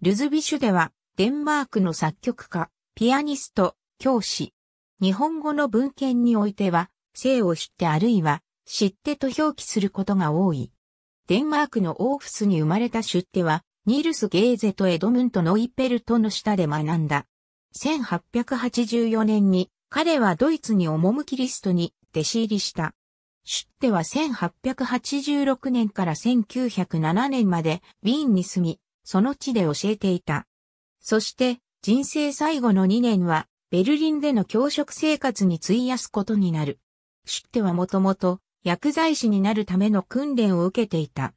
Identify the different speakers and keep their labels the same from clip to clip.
Speaker 1: ルズ
Speaker 2: ビシュでは、デンマークの作曲家、ピアニスト、教師。日本語の文献においては、生を知ってあるいは、知ってと表記することが多い。デンマークのオーフスに生まれた出手は、ニールス・ゲーゼとエドムント・ノイペルトの下で学んだ。1884年に彼はドイツに赴きリストに弟子入りした。シュッテは1886年から1907年までウィーンに住み、その地で教えていた。そして、人生最後の2年は、ベルリンでの教職生活に費やすことになる。シュッテはもともと、薬剤師になるための訓練を受けていた。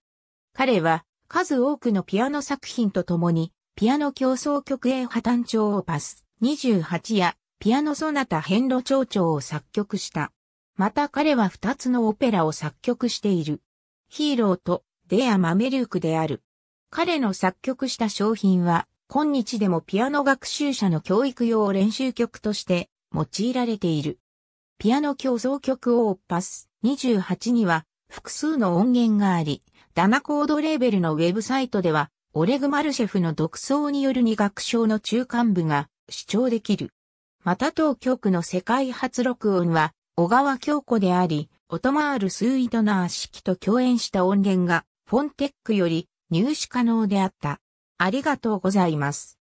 Speaker 2: 彼は、数多くのピアノ作品とともに、ピアノ競争曲英破綻調をパス28や、ピアノソナタ遍路長調を作曲した。また彼は2つのオペラを作曲している。ヒーローとデア・マメュークである。彼の作曲した商品は、今日でもピアノ学習者の教育用練習曲として用いられている。ピアノ競争曲オーパス28には複数の音源があり、ダナコードレーベルのウェブサイトでは、オレグ・マルシェフの独奏による二楽章の中間部が視聴できる。また当局の世界初録音は、小川京子であり、オトマール・スーイトナー式と共演した音源が、フォンテックより入手可能であった。ありがとうござ
Speaker 1: います。